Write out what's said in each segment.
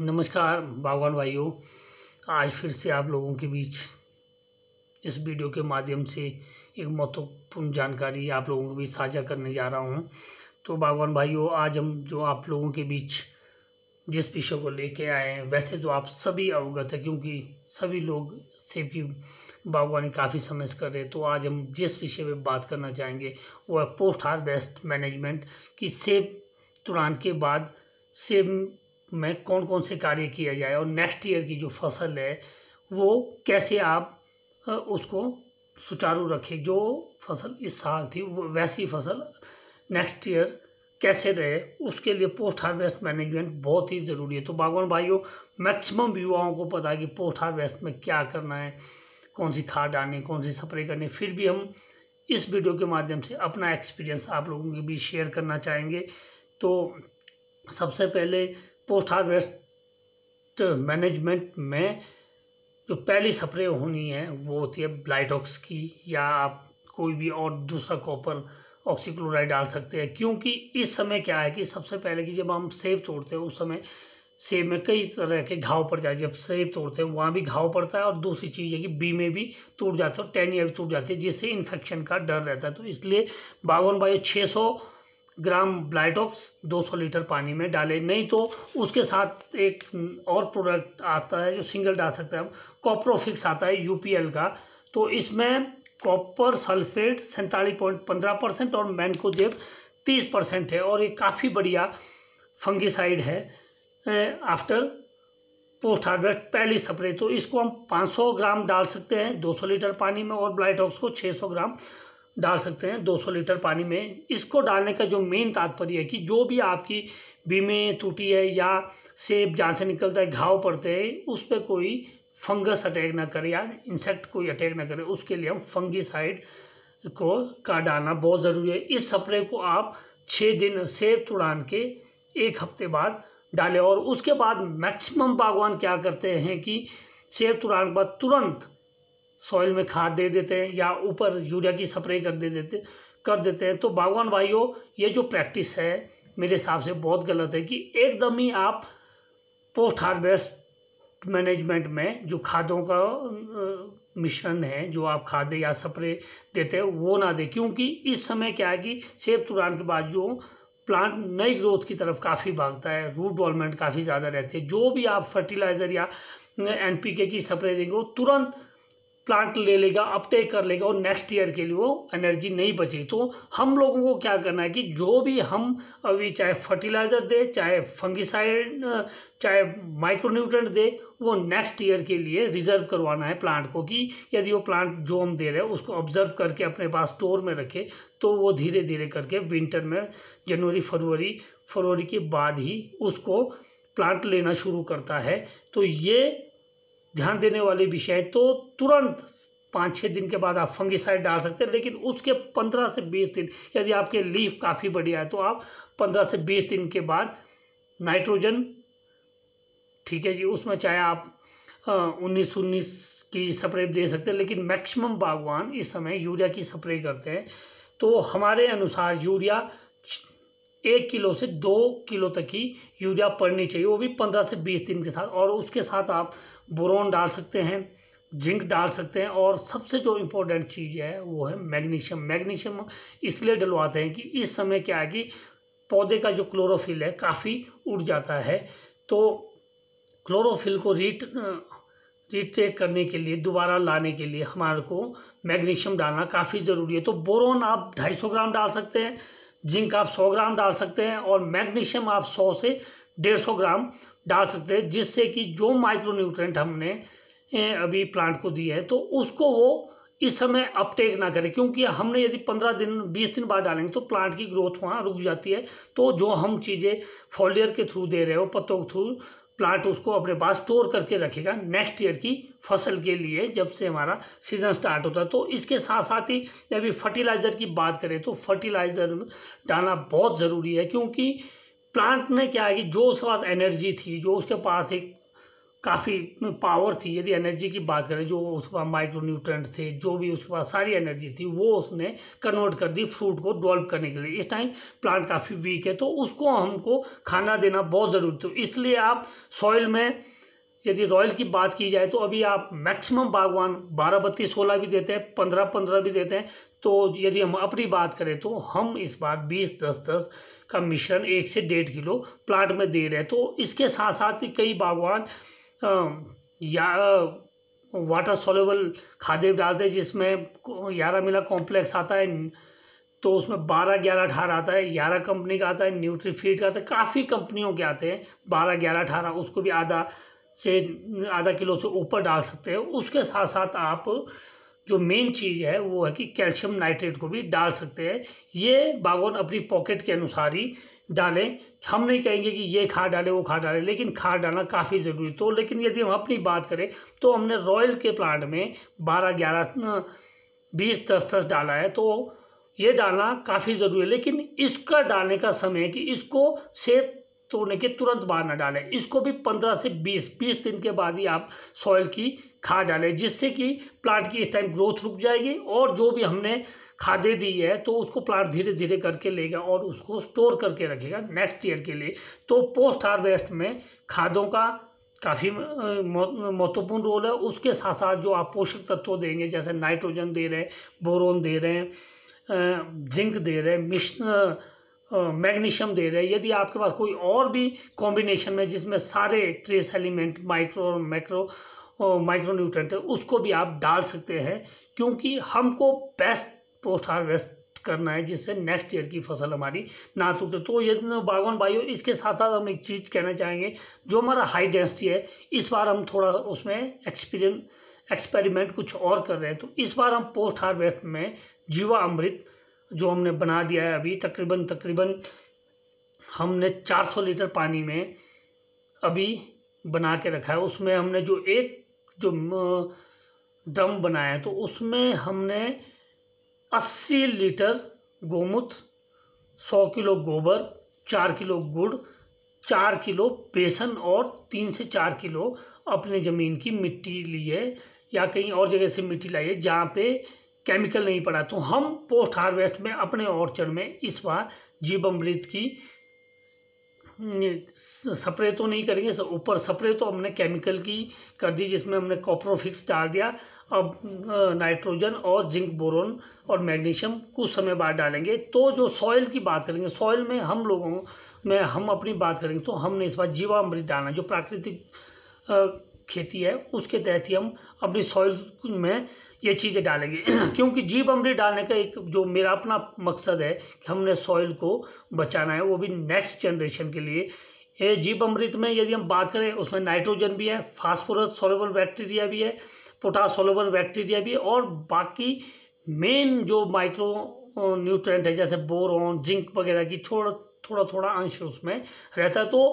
नमस्कार बागवान भाइयों आज फिर से आप लोगों के बीच इस वीडियो के माध्यम से एक महत्वपूर्ण जानकारी आप लोगों के बीच साझा करने जा रहा हूं तो बागवान भाइयों आज हम जो आप लोगों के बीच जिस विषय को लेके आए हैं वैसे तो आप सभी अवगत है क्योंकि सभी लोग सेब की बागवानी काफ़ी समय से कर रहे हैं तो आज हम जिस विषय पर बात करना चाहेंगे वो है पोस्ट हार्वेस्ट मैनेजमेंट कि सेब तुरान के बाद सेब में कौन कौन से कार्य किया जाए और नेक्स्ट ईयर की जो फसल है वो कैसे आप उसको सुचारू रखें जो फसल इस साल थी वैसी फसल नेक्स्ट ईयर कैसे रहे उसके लिए पोस्ट हार्वेस्ट मैनेजमेंट बहुत ही ज़रूरी है तो बागवान भाइयों मैक्सिमम युवाओं को पता है कि पोस्ट हार्वेस्ट में क्या करना है कौन सी खाद डालनी कौन सी स्प्रे करनी फिर भी हम इस वीडियो के माध्यम से अपना एक्सपीरियंस आप लोगों के बीच शेयर करना चाहेंगे तो सबसे पहले पोस्ट हार्वेस्ट मैनेजमेंट में जो पहली स्प्रे होनी है वो होती है ब्लाइटॉक्स की या आप कोई भी और दूसरा कॉपर ऑक्सीक्लोराइड डाल सकते हैं क्योंकि इस समय क्या है कि सबसे पहले कि जब हम सेब तोड़ते हैं उस समय सेब में कई तरह के घाव पड़ जाए जब सेब तोड़ते हैं वहाँ भी घाव पड़ता है और दूसरी चीज़ है कि बी में भी टूट जाते हैं और टेनिया भी टूट जाती है जिससे इन्फेक्शन का डर रहता है तो इसलिए बावन बायो छः सौ ग्राम ब्लाइटॉक्स 200 लीटर पानी में डालें नहीं तो उसके साथ एक और प्रोडक्ट आता है जो सिंगल डाल सकते हैं हम कॉप्रोफिक्स आता है यूपीएल का तो इसमें कॉपर सल्फेट सैंतालीस पॉइंट पंद्रह परसेंट और मैनकोजेब तीस परसेंट है और ये काफ़ी बढ़िया फंगिसाइड है आफ्टर पोस्ट हार्वेस्ट पहली स्प्रे तो इसको हम 500 ग्राम डाल सकते हैं 200 लीटर पानी में और ब्लाइटॉक्स को 600 ग्राम डाल सकते हैं 200 लीटर पानी में इसको डालने का जो मेन तात्पर्य है कि जो भी आपकी बीमें टूटी है या सेब जहाँ से निकलता है घाव पड़ते हैं उस पर कोई फंगस अटैक ना करे या इंसेक्ट कोई अटैक ना करे उसके लिए हम फंगिसाइड को का डालना बहुत ज़रूरी है इस स्प्रे को आप छः दिन सेब तुड़ान के एक हफ्ते बाद डालें और उसके बाद मैक्सिमम बागवान क्या करते हैं कि सेब तुड़ान के बाद तुरंत सॉइल में खाद दे देते हैं या ऊपर यूरिया की स्प्रे कर दे देते कर देते हैं तो बागवान भाइयों ये जो प्रैक्टिस है मेरे हिसाब से बहुत गलत है कि एकदम ही आप पोस्ट हार्वेस्ट मैनेजमेंट में जो खादों का मिश्रण है जो आप खाद या स्प्रे देते हैं वो ना दें क्योंकि इस समय क्या है कि सेब तुरान के बाद जो प्लांट नई ग्रोथ की तरफ काफ़ी भागता है रूट डेवलपमेंट काफ़ी ज़्यादा रहती है जो भी आप फर्टिलाइज़र या एन पी के की स्प्रे देंगे वो तुरंत प्लांट ले लेगा अपटेक कर लेगा और नेक्स्ट ईयर के लिए वो एनर्जी नहीं बचे तो हम लोगों को क्या करना है कि जो भी हम अभी चाहे फर्टिलाइज़र दे चाहे फंगिसाइड चाहे माइक्रोन्यूट्रेंट दे वो नेक्स्ट ईयर के लिए रिजर्व करवाना है प्लांट को कि यदि वो प्लांट जो हम दे रहे हैं उसको ऑब्जर्व करके अपने पास स्टोर में रखे तो वो धीरे धीरे करके विंटर में जनवरी फरवरी फरवरी के बाद ही उसको प्लांट लेना शुरू करता है तो ये ध्यान देने वाले विषय तो तुरंत पाँच छः दिन के बाद आप फंगिसाइड डाल सकते हैं लेकिन उसके पंद्रह से बीस दिन यदि आपके लीफ काफ़ी बढ़िया है तो आप पंद्रह से बीस दिन के बाद नाइट्रोजन ठीक है जी उसमें चाहे आप उन्नीस उन्नीस की स्प्रे दे सकते हैं लेकिन मैक्सिमम बागवान इस समय यूरिया की स्प्रे करते हैं तो हमारे अनुसार यूरिया एक किलो से दो किलो तक की यूरिया पड़नी चाहिए वो भी पंद्रह से बीस दिन के साथ और उसके साथ आप बोरोन डाल सकते हैं जिंक डाल सकते हैं और सबसे जो इम्पोर्टेंट चीज़ है वो है मैग्नीशियम मैग्नीशियम इसलिए डलवाते हैं कि इस समय क्या है कि पौधे का जो क्लोरोफिल है काफ़ी उड़ जाता है तो क्लोरोफिल को रीट रिटेक करने के लिए दोबारा लाने के लिए हमारे को मैग्नीशियम डालना काफ़ी ज़रूरी है तो बोरोन आप 250 ग्राम डाल सकते हैं जिंक आप 100 ग्राम डाल सकते हैं और मैग्नीशियम आप 100 से डेढ़ सौ ग्राम डाल सकते हैं जिससे कि जो माइक्रो न्यूट्रेंट हमने अभी प्लांट को दिए है तो उसको वो इस समय अपटेक ना करें क्योंकि हमने यदि पंद्रह दिन बीस दिन बाद डालेंगे तो प्लांट की ग्रोथ वहाँ रुक जाती है तो जो हम चीज़ें फॉलियर के थ्रू दे रहे हो पत्तों के थ्रू प्लांट उसको अपने पास स्टोर करके रखेगा नेक्स्ट ईयर की फसल के लिए जब से हमारा सीज़न स्टार्ट होता है तो इसके साथ साथ ही अभी फर्टिलाइज़र की बात करें तो फर्टिलाइज़र डालना बहुत ज़रूरी है क्योंकि प्लांट ने क्या है कि जो उसके पास एनर्जी थी जो उसके पास एक काफ़ी पावर थी यदि एनर्जी की बात करें जो उसके पास माइक्रो न्यूट्रेंट थे जो भी उसके पास सारी एनर्जी थी वो उसने कन्वर्ट कर दी फ्रूट को डेवलप करने के लिए इस टाइम प्लांट काफ़ी वीक है तो उसको हमको खाना देना बहुत ज़रूरी तो इसलिए आप सॉइल में यदि रॉयल की बात की जाए तो अभी आप मैक्सिमम बागवान बारह बत्तीस सोलह भी देते हैं पंद्रह पंद्रह भी देते हैं तो यदि हम अपनी बात करें तो हम इस बार बीस दस दस का मिश्रण एक से डेढ़ किलो प्लांट में दे रहे हैं तो इसके साथ साथ ही कई बागवान या वाटर सोलेबल खादे डालते हैं जिसमें ग्यारह मिला कॉम्प्लेक्स आता है तो उसमें बारह ग्यारह अठारह आता है ग्यारह कंपनी का आता है न्यूट्री फीड का आता है काफ़ी कंपनियों के आते हैं बारह ग्यारह अठारह उसको भी आधा से आधा किलो से ऊपर डाल सकते हैं उसके साथ साथ आप जो मेन चीज़ है वो है कि कैल्शियम नाइट्रेट को भी डाल सकते हैं ये बागवान अपनी पॉकेट के अनुसार ही डालें हम नहीं कहेंगे कि ये खाद डालें वो खाद डालें लेकिन खाद डालना काफ़ी ज़रूरी तो लेकिन यदि हम अपनी बात करें तो हमने रॉयल के प्लांट में बारह ग्यारह बीस दस दस डाला है तो ये डालना काफ़ी ज़रूरी है लेकिन इसका डालने का समय कि इसको सिर्फ तोड़ने के तुरंत बाहर ना डालें इसको भी पंद्रह से बीस बीस दिन के बाद ही आप सॉइल की खाद डालें जिससे कि प्लांट की इस टाइम ग्रोथ रुक जाएगी और जो भी हमने खादें दी है तो उसको प्लांट धीरे धीरे करके लेगा और उसको स्टोर करके रखेगा नेक्स्ट ईयर के लिए तो पोस्ट हार्वेस्ट में खादों का काफ़ी महत्वपूर्ण रोल है उसके साथ साथ जो आप पोषक तत्व देंगे जैसे नाइट्रोजन दे रहे हैं बोरोन दे रहे हैं जिंक दे रहे हैं मिश्र मैग्नीशियम दे रहे हैं यदि आपके पास कोई और भी कॉम्बिनेशन में जिसमें सारे ट्रेस एलिमेंट माइक्रो और मैक्रो माइक्रो न्यूट्रेंट है उसको भी आप डाल सकते हैं क्योंकि हमको बेस्ट पोस्ट हार्वेस्ट करना है जिससे नेक्स्ट ईयर की फसल हमारी ना टूटे तो ये बागवान भाइयों इसके साथ साथ हम एक चीज़ कहना चाहेंगे जो हमारा हाई डेंसिटी है इस बार हम थोड़ा उसमें एक्सपीरियन एक्सपेरिमेंट कुछ और कर रहे हैं तो इस बार हम पोस्ट हार्वेस्ट में जीवा अमृत जो हमने बना दिया है अभी तकरीबन तकरीबन हमने 400 लीटर पानी में अभी बना के रखा है उसमें हमने जो एक जो ड्रम बनाया है तो उसमें हमने 80 लीटर गोमूत्र 100 किलो गोबर 4 किलो गुड़ चार किलो बेसन और तीन से चार किलो अपने ज़मीन की मिट्टी लिए या कहीं और जगह से मिट्टी लाइए जहाँ पे केमिकल नहीं पड़ा तो हम पोस्ट हार्वेस्ट में अपने ऑर्चर में इस बार जीवामृत की स्प्रे हम्म, तो नहीं करेंगे ऊपर स्प्रे तो हमने केमिकल की कर दी जिसमें हमने कॉप्रोफिक्स डाल दिया अब नाइट्रोजन और जिंक बोरोन और मैग्नीशियम कुछ समय बाद डालेंगे तो जो सॉइल की बात करेंगे सॉइल में हम लोगों में हम अपनी बात करेंगे तो हमने इस बार जीवामृत डालना जो प्राकृतिक खेती है उसके तहत ही हम अपनी सॉइल में ये चीज़ें डालेंगे क्योंकि जीव अमृत डालने का एक जो मेरा अपना मकसद है कि हमने सॉइल को बचाना है वो भी नेक्स्ट जनरेशन के लिए ये जीव अमृत में यदि हम बात करें उसमें नाइट्रोजन भी है फास्फोरस सोलेबल बैक्टीरिया भी है पोटास सोलेबल बैक्टीरिया भी है और बाकी मेन जो माइक्रो न्यूट्रेंट है जैसे बोरॉन जिंक वगैरह की थोड़ा थोड़ा थोड़ा अंश उसमें रहता है तो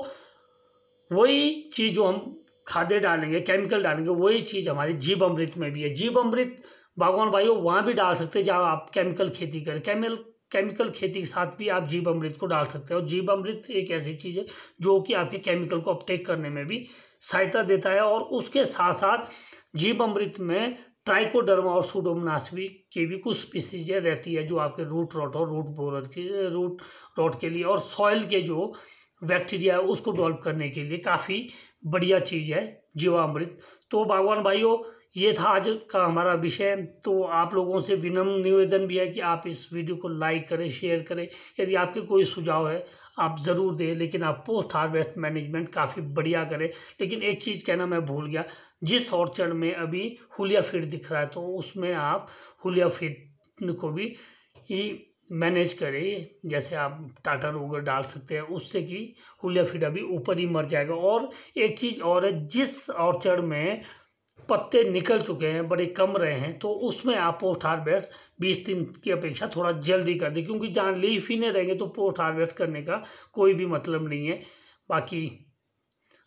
वही चीज़ जो हम खादे डालेंगे केमिकल डालेंगे वही चीज़ हमारी जीव अमृत में भी है जीव अमृत बागवान भाइयों वहाँ भी डाल सकते हैं जहाँ आप केमिकल खेती करें केमिकल केमिकल खेती के साथ भी आप जीव अमृत को डाल सकते हैं और जीव अमृत एक ऐसी चीज़ है जो कि आपके केमिकल को अपटेक करने में भी सहायता देता है और उसके साथ साथ जीव अमृत में ट्राइकोडर्मा और सूडोमनास भी की भी कुछ स्पीसीजें रहती है जो आपके रूट रोट और रूट बोरर की रूट रोट के लिए और सॉइल के जो बैक्टीरिया उसको डेवलप करने के लिए काफ़ी बढ़िया चीज़ है जीवामृत तो भगवान भाइयों ये था आज का हमारा विषय तो आप लोगों से विनम्र निवेदन भी है कि आप इस वीडियो को लाइक करें शेयर करें यदि आपके कोई सुझाव है आप ज़रूर दें लेकिन आप पोस्ट हार्वेस्ट मैनेजमेंट काफ़ी बढ़िया करें लेकिन एक चीज़ कहना मैं भूल गया जिस ऑर्चर्ड में अभी हुलिया फीड दिख रहा है तो उसमें आप हुलिया फीड को भी मैनेज करें जैसे आप टाटर वगैरह डाल सकते हैं उससे कि हुलिया फीडा भी ऊपर ही मर जाएगा और एक चीज़ और है जिस ऑर्चर्ड में पत्ते निकल चुके हैं बड़े कम रहे हैं तो उसमें आप पोस्ट हार्वेस्ट बीस दिन की अपेक्षा थोड़ा जल्दी कर दें क्योंकि जान लीफ ही नहीं रहेंगे तो पोस्ट हार्वेस्ट करने का कोई भी मतलब नहीं है बाकी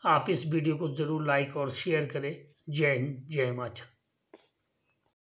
आप इस वीडियो को ज़रूर लाइक और शेयर करें जय हिंद जय हिमाचल